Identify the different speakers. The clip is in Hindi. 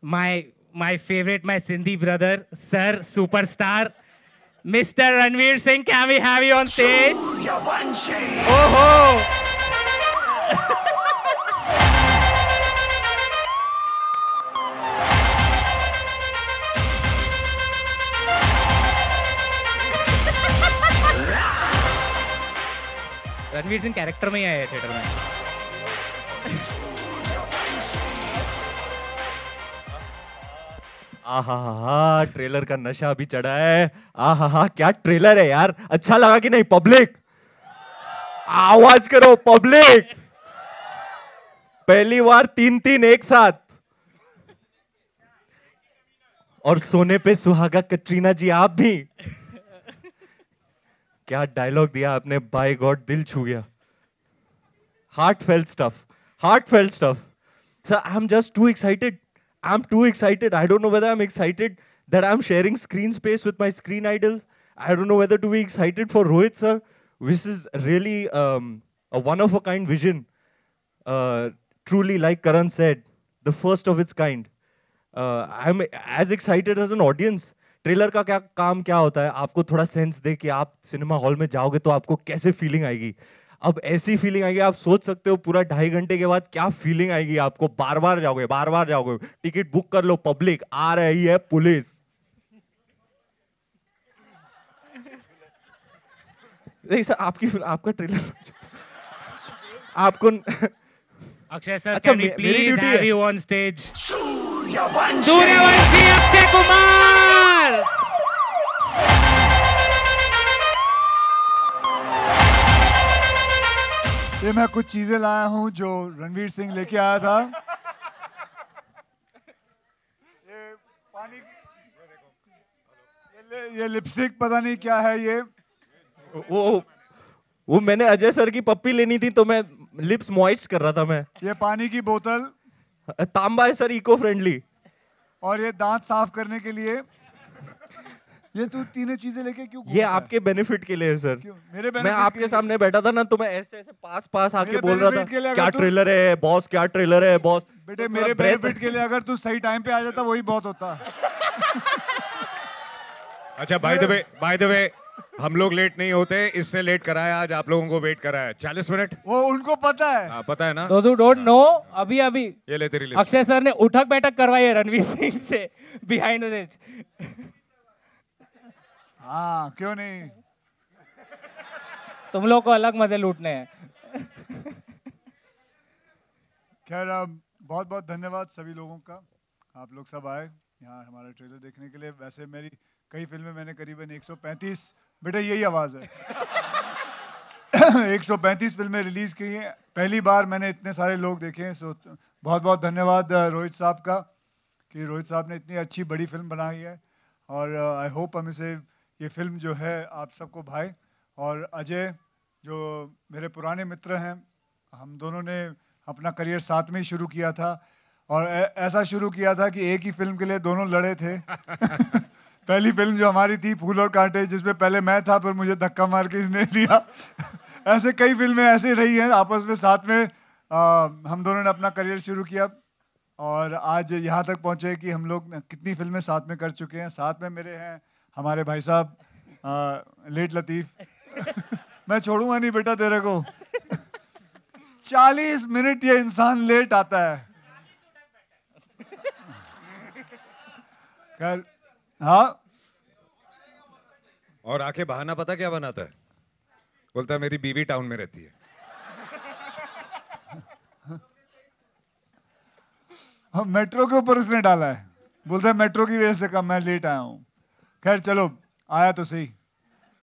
Speaker 1: my my favorite, my Sindhi brother, sir, superstar, Mr. Ranveer Singh. Can we have you on stage? Oh ho! Ranveer Singh character में ही आए थिएटर में आहा ट्रेलर का नशा अभी चढ़ा है आहा क्या ट्रेलर है यार अच्छा लगा कि नहीं पब्लिक आवाज करो पब्लिक पहली बार तीन तीन एक साथ और सोने पे सुहागा कटरीना जी आप भी क्या डायलॉग दिया आपने बाय गॉड दिल छू गया heart fail stuff heart fail stuff sir I am just too excited I'm too excited. I don't know whether I'm excited that I'm sharing screen space with my screen idols. I don't know whether to be excited for Rohit sir, This is really um, a one of a kind vision. Uh, truly, like Karan said, the first of its kind. Uh, I'm as excited as an audience. Trailer का क्या काम क्या होता है आपको थोड़ा सेंस दे कि आप सिनेमा हॉल में जाओगे तो आपको कैसे फीलिंग आएगी अब ऐसी फीलिंग आएगी आप सोच सकते हो पूरा ढाई घंटे के बाद क्या फीलिंग आएगी आपको बार बार जाओगे बार बार जाओगे टिकट बुक कर लो पब्लिक आ रही है पुलिस देखिए सर आपकी आपका ट्रेलर आपको अक्षय सर अच्छा, मेरी ड्यूटी है ऑन स्टेज सूर्यवंशी अक्षय कुमार
Speaker 2: ये मैं कुछ चीजें लाया हूँ जो रणवीर सिंह लेके आया था ये पानी ये, ये लिपस्टिक
Speaker 1: पता नहीं क्या है ये वो वो मैंने अजय सर की पप्पी लेनी थी तो मैं लिप्स मॉइस्ट कर रहा था मैं ये पानी की बोतल तांबा है सर इको फ्रेंडली
Speaker 2: और ये दांत साफ करने के लिए ये तू तो तीनों चीजें लेके क्यों
Speaker 1: ये आपके बेनिफिट के लिए है सर
Speaker 2: मेरे मैं आपके
Speaker 1: सामने बैठा था ना तो मैं ऐसे ऐसे
Speaker 2: पास पास आके बोल रहा था क्या ट्रेलर
Speaker 1: है बॉस क्या ट्रेलर है बॉस
Speaker 2: बेटे तो मेरे बेनिफिट के लिए अगर तू सही टाइम पे आ जाता वही बहुत होता
Speaker 1: अच्छा by the way by the way हम लोग लेट नहीं होते इसने लेट कराया आज आप लोगों को वेट कराया चालीस मिनट वो उनको पता है आ, हाँ, पता है ना दोस्तों डोंट नो अभी अभी ये ले तेरी अक्षय सर ने उठक बैठक करवाई है रणवीर सिंह से बिहाइंड द
Speaker 2: हाँ क्यों नहीं तुम लोग को अलग मजे लूटने हैं खैर बहुत बहुत धन्यवाद सभी लोगों का आप लोग सब आए यहाँ हमारा ट्रेलर देखने के लिए वैसे मेरी कई फिल्में मैंने करीबन 135 बेटा यही आवाज़ है 135 फिल्में रिलीज़ की हैं पहली बार मैंने इतने सारे लोग देखे हैं सो बहुत बहुत धन्यवाद रोहित साहब का कि रोहित साहब ने इतनी अच्छी बड़ी फिल्म बनाई है और आई होप हम इसे ये फिल्म जो है आप सबको भाई और अजय जो मेरे पुराने मित्र हैं हम दोनों ने अपना करियर साथ में ही शुरू किया था और ऐसा शुरू किया था कि एक ही फिल्म के लिए दोनों लड़े थे पहली फिल्म जो हमारी थी फूल और कांटे जिसमें पहले मैं था पर मुझे धक्का मार के इसने लिया ऐसे कई फिल्में ऐसे रही हैं आपस में साथ में आ, हम दोनों ने अपना करियर शुरू किया और आज यहाँ तक पहुँचे कि हम लोग कितनी फिल्में साथ में कर चुके हैं साथ में मेरे हैं हमारे भाई साहब लेट लतीफ मैं छोड़ूंगा नहीं बेटा तेरे को चालीस मिनट ये इंसान लेट आता है कर हाँ और आके बहाना पता क्या बनाता है बोलता है मेरी बीवी टाउन में रहती है मेट्रो के ऊपर उसने डाला है बोलता है मेट्रो की वजह से कम मैं लेट आया हूं खैर चलो आया तो सही